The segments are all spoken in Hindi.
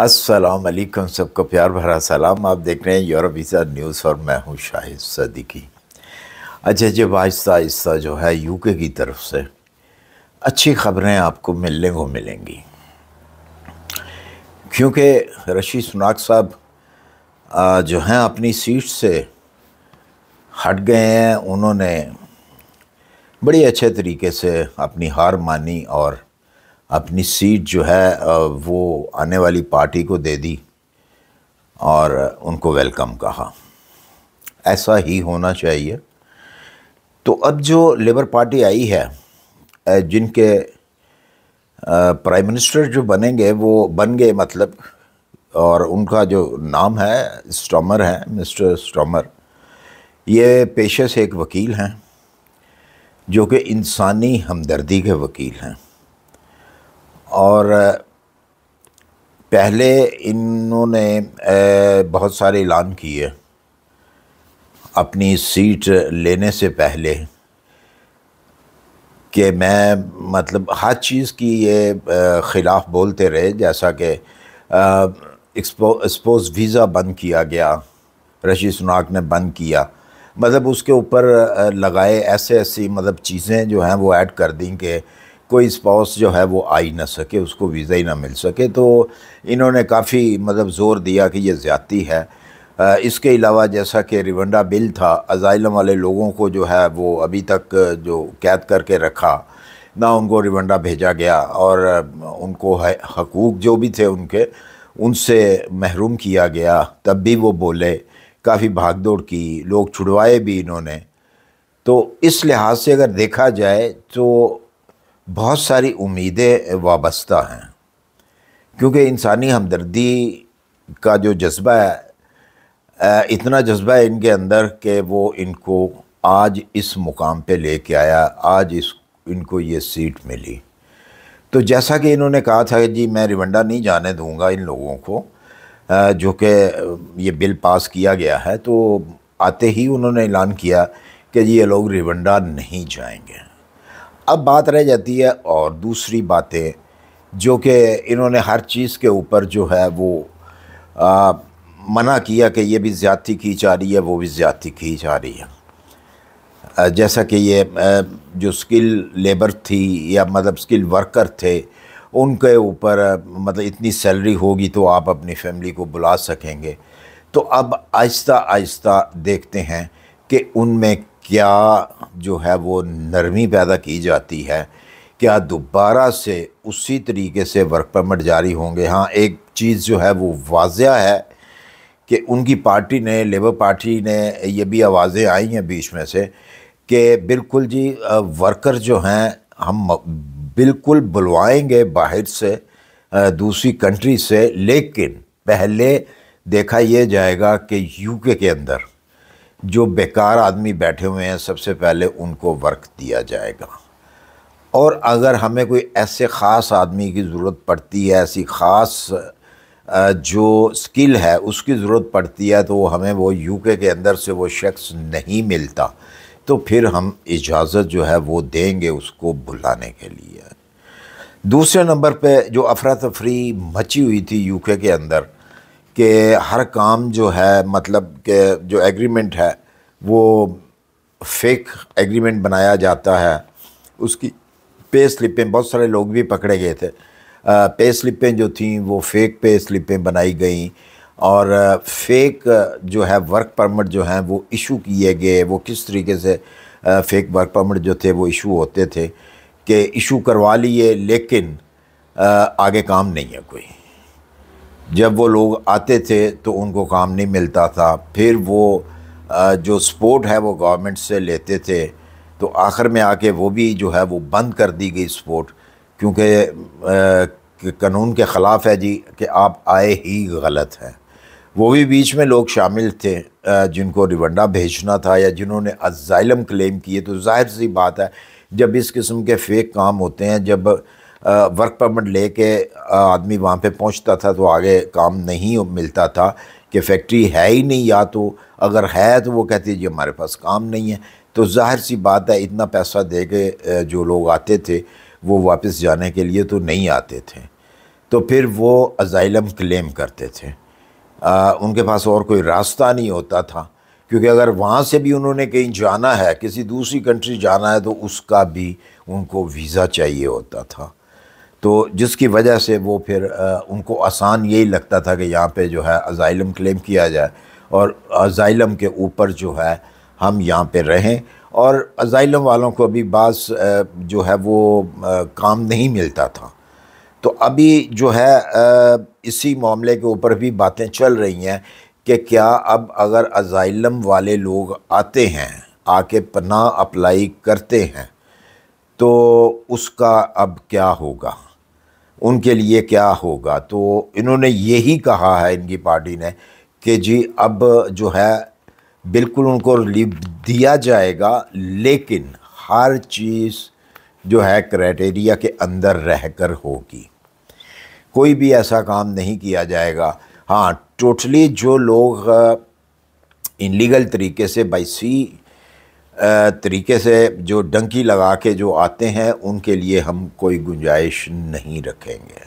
अस्सलाम वालेकुम सबको प्यार भरा सलाम आप देख रहे हैं यूरोप वीज़ा न्यूज़ और मैं हूँ शाहिद सदीकी अच्छा जब आहिस्ता आहिस्ता जो है यूके की तरफ से अच्छी खबरें आपको मिलने को मिलेंगी क्योंकि रशी सुनाक साहब जो हैं अपनी सीट से हट गए हैं उन्होंने बड़ी अच्छे तरीके से अपनी हार मानी और अपनी सीट जो है वो आने वाली पार्टी को दे दी और उनको वेलकम कहा ऐसा ही होना चाहिए तो अब जो लेबर पार्टी आई है जिनके प्राइम मिनिस्टर जो बनेंगे वो बन गए मतलब और उनका जो नाम है स्टॉमर है मिस्टर स्टॉमर ये पेशे से एक वकील हैं जो कि इंसानी हमदर्दी के वकील हैं और पहले इन्होंने बहुत सारे ऐलान किए अपनी सीट लेने से पहले कि मैं मतलब हर चीज़ की ये ख़िलाफ़ बोलते रहे जैसा कि एक्सपोज वीज़ा बंद किया गया रशी सुनाक ने बंद किया मतलब उसके ऊपर लगाए ऐसे ऐसी मतलब चीज़ें जो हैं वो ऐड कर दी कि कोई स्पाउस जो है वो आ ही ना सके उसको वीज़ा ही ना मिल सके तो इन्होंने काफ़ी मतलब ज़ोर दिया कि ये ज़्यादी है इसके अलावा जैसा कि रिवंडा बिल था अजाइलम वाले लोगों को जो है वो अभी तक जो कैद करके रखा ना उनको रिवंडा भेजा गया और उनको हकूक़ जो भी थे उनके उनसे महरूम किया गया तब भी वो बोले काफ़ी भाग दौड़ की लोग छुड़वाए भी इन्होंने तो इस लिहाज से अगर देखा जाए तो बहुत सारी उम्मीदें वाबस्ता हैं क्योंकि इंसानी हमदर्दी का जो जज्बा है इतना जज्बा है इनके अंदर कि वो इनको आज इस मुकाम पे लेके आया आज इस इनको ये सीट मिली तो जैसा कि इन्होंने कहा था कि जी मैं रिवंडा नहीं जाने दूंगा इन लोगों को जो कि ये बिल पास किया गया है तो आते ही उन्होंने ऐलान किया कि जी ये लोग रिवंडा नहीं जाएंगे अब बात रह जाती है और दूसरी बातें जो कि इन्होंने हर चीज़ के ऊपर जो है वो आ, मना किया कि ये भी ज़्यादती की जा रही है वो भी ज़्यादती की जा रही है जैसा कि ये जो स्किल लेबर थी या मतलब स्किल वर्कर थे उनके ऊपर मतलब इतनी सैलरी होगी तो आप अपनी फैमिली को बुला सकेंगे तो अब आहिस्ता आहिस्ता देखते हैं कि उनमें क्या जो है वो नरमी पैदा की जाती है क्या दोबारा से उसी तरीके से वर्क परमिट जारी होंगे हाँ एक चीज़ जो है वो वाजिया है कि उनकी पार्टी ने लेबर पार्टी ने ये भी आवाज़ें आई हैं बीच में से कि बिल्कुल जी वर्कर जो हैं हम बिल्कुल बुलवाएंगे बाहर से दूसरी कंट्री से लेकिन पहले देखा यह जाएगा कि यूके के अंदर जो बेकार आदमी बैठे हुए हैं सबसे पहले उनको वर्क दिया जाएगा और अगर हमें कोई ऐसे ख़ास आदमी की ज़रूरत पड़ती है ऐसी ख़ास जो स्किल है उसकी ज़रूरत पड़ती है तो हमें वो यूके के अंदर से वो शख्स नहीं मिलता तो फिर हम इजाज़त जो है वो देंगे उसको बुलाने के लिए दूसरे नंबर पे जो अफरा तफरी मची हुई थी यूके के अंदर कि हर काम जो है मतलब के जो एग्रीमेंट है वो फेक एग्रीमेंट बनाया जाता है उसकी पे स्लिपें बहुत सारे लोग भी पकड़े गए थे पे स्लिपें जो थीं वो फेक पे स्लिपें बनाई गई और फेक जो है वर्क परमिट जो हैं वो इशू किए गए वो किस तरीके से फेक वर्क परमिट जो थे वो इशू होते थे कि इशू करवा लिए लेकिन आगे काम नहीं है कोई जब वो लोग आते थे तो उनको काम नहीं मिलता था फिर वो जो सपोर्ट है वो गवर्नमेंट से लेते थे तो आखिर में आके वो भी जो है वो बंद कर दी गई सपोर्ट क्योंकि कानून के ख़िलाफ़ है जी कि आप आए ही गलत हैं वो भी बीच में लोग शामिल थे जिनको रिवंडा भेजना था या जिन्होंने अजाइलम क्लेम किए तो जाहिर सी बात है जब इस किस्म के फेक काम होते हैं जब वर्क परमिट लेके आदमी वहाँ पे पहुँचता था तो आगे काम नहीं मिलता था कि फैक्ट्री है ही नहीं या तो अगर है तो वो कहते जी हमारे पास काम नहीं है तो जाहिर सी बात है इतना पैसा दे के जो लोग आते थे वो वापस जाने के लिए तो नहीं आते थे तो फिर वो अजाइलम क्लेम करते थे आ, उनके पास और कोई रास्ता नहीं होता था क्योंकि अगर वहाँ से भी उन्होंने कहीं जाना है किसी दूसरी कंट्री जाना है तो उसका भी उनको वीज़ा चाहिए होता था तो जिसकी वजह से वो फिर आ, उनको आसान यही लगता था कि यहाँ पे जो है अजाइलम क्लेम किया जाए और अजाइलम के ऊपर जो है हम यहाँ पे रहें और अजाइलम वालों को अभी बास जो है वो आ, काम नहीं मिलता था तो अभी जो है आ, इसी मामले के ऊपर भी बातें चल रही हैं कि क्या अब अगर अजाइलम वाले लोग आते हैं आके पना अप्लाई करते हैं तो उसका अब क्या होगा उनके लिए क्या होगा तो इन्होंने यही कहा है इनकी पार्टी ने कि जी अब जो है बिल्कुल उनको रिलीफ दिया जाएगा लेकिन हर चीज़ जो है क्राइटेरिया के अंदर रह कर होगी कोई भी ऐसा काम नहीं किया जाएगा हाँ टोटली जो लोग इनलीगल तरीके से बाई सी तरीके से जो डंकी लगा के जो आते हैं उनके लिए हम कोई गुंजाइश नहीं रखेंगे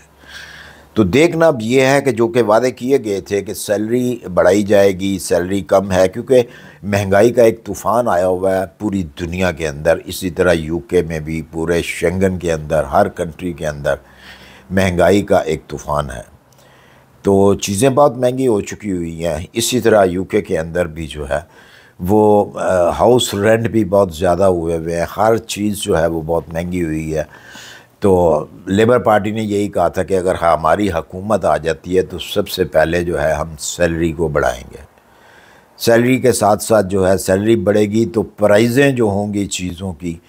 तो देखना अब ये है कि जो कि वादे किए गए थे कि सैलरी बढ़ाई जाएगी सैलरी कम है क्योंकि महंगाई का एक तूफ़ान आया हुआ है पूरी दुनिया के अंदर इसी तरह यूके में भी पूरे शेंगन के अंदर हर कंट्री के अंदर महंगाई का एक तूफ़ान है तो चीज़ें बहुत महंगी हो चुकी हुई हैं इसी तरह यूके के अंदर भी जो है वो हाउस रेंट भी बहुत ज़्यादा हुए हुए हैं हर चीज़ जो है वो बहुत महंगी हुई है तो लेबर पार्टी ने यही कहा था कि अगर हमारी हकूमत आ जाती है तो सबसे पहले जो है हम सैलरी को बढ़ाएंगे सैलरी के साथ साथ जो है सैलरी बढ़ेगी तो प्राइजें जो होंगी चीज़ों की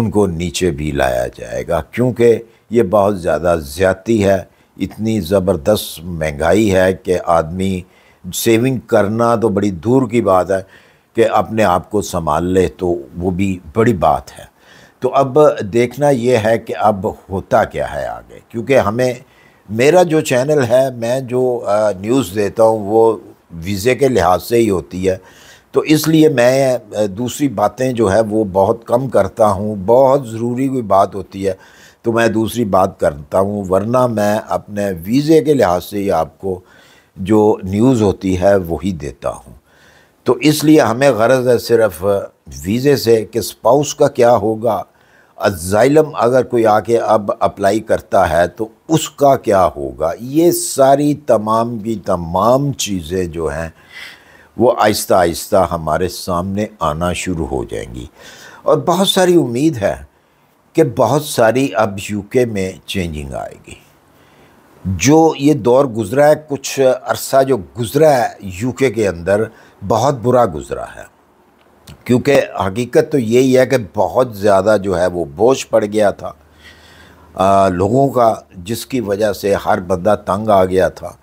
उनको नीचे भी लाया जाएगा क्योंकि ये बहुत ज़्यादा ज़्यादती है इतनी ज़बरदस्त महंगाई है कि आदमी सेविंग करना तो बड़ी दूर की बात है कि अपने आप को संभाल ले तो वो भी बड़ी बात है तो अब देखना ये है कि अब होता क्या है आगे क्योंकि हमें मेरा जो चैनल है मैं जो न्यूज़ देता हूँ वो वीज़े के लिहाज से ही होती है तो इसलिए मैं दूसरी बातें जो है वो बहुत कम करता हूँ बहुत ज़रूरी कोई बात होती है तो मैं दूसरी बात करता हूँ वरना मैं अपने वीज़े के लिहाज से ही आपको जो न्यूज़ होती है वही देता हूँ तो इसलिए हमें गरज है सिर्फ वीज़े से कि स्पाउस का क्या होगा अजाइलम अगर कोई आके अब अप्लाई करता है तो उसका क्या होगा ये सारी तमाम की तमाम चीज़ें जो हैं वो आहिस्ता आहिस्ता हमारे सामने आना शुरू हो जाएंगी और बहुत सारी उम्मीद है कि बहुत सारी अब यूके में चेंजिंग आएगी जो ये दौर गुज़रा है कुछ अरसा जो गुज़रा है यूके के अंदर बहुत बुरा गुज़रा है क्योंकि हकीकत तो यही है कि बहुत ज़्यादा जो है वो बोझ पड़ गया था आ, लोगों का जिसकी वजह से हर बंदा तंग आ गया था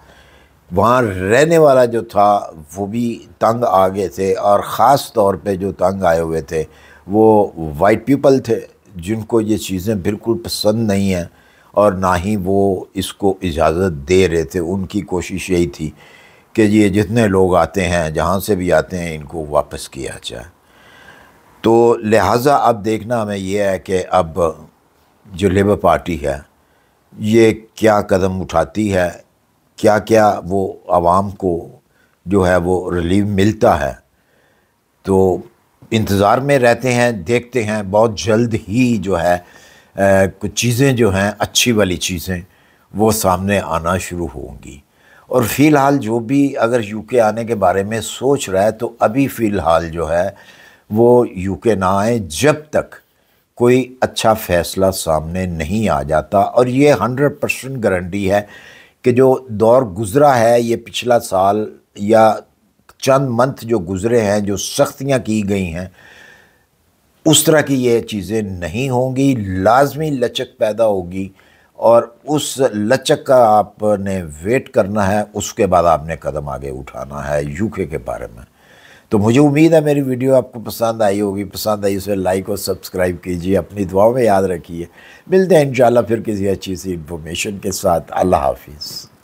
वहाँ रहने वाला जो था वो भी तंग आ गए थे और ख़ास तौर पे जो तंग आए हुए थे वो वाइट पीपल थे जिनको ये चीज़ें बिल्कुल पसंद नहीं हैं और ना ही वो इसको इजाज़त दे रहे थे उनकी कोशिश यही थी कि ये जितने लोग आते हैं जहाँ से भी आते हैं इनको वापस किया जाए तो लिहाजा अब देखना हमें यह है कि अब जो लेबर पार्टी है ये क्या कदम उठाती है क्या क्या वो आवाम को जो है वो रिलीव मिलता है तो इंतज़ार में रहते हैं देखते हैं बहुत जल्द ही जो है कुछ चीज़ें जो हैं अच्छी वाली चीज़ें वो सामने आना शुरू होंगी और फ़िलहाल जो भी अगर यूके आने के बारे में सोच रहा है तो अभी फ़िलहाल जो है वो यूके ना आए जब तक कोई अच्छा फ़ैसला सामने नहीं आ जाता और ये हंड्रेड परसेंट गारंटी है कि जो दौर गुज़रा है ये पिछला साल या चंद मंथ जो गुज़रे हैं जो सख्तियाँ की गई हैं उस तरह की ये चीज़ें नहीं होंगी लाजमी लचक पैदा होगी और उस लचक का आपने वेट करना है उसके बाद आपने कदम आगे उठाना है यूके के बारे में तो मुझे उम्मीद है मेरी वीडियो आपको पसंद आई होगी पसंद आई उसे लाइक और सब्सक्राइब कीजिए अपनी दुआओं में याद रखिए मिलते हैं इन फिर किसी अच्छी सी इन्फॉर्मेशन के साथ अल्लाह हाफिज़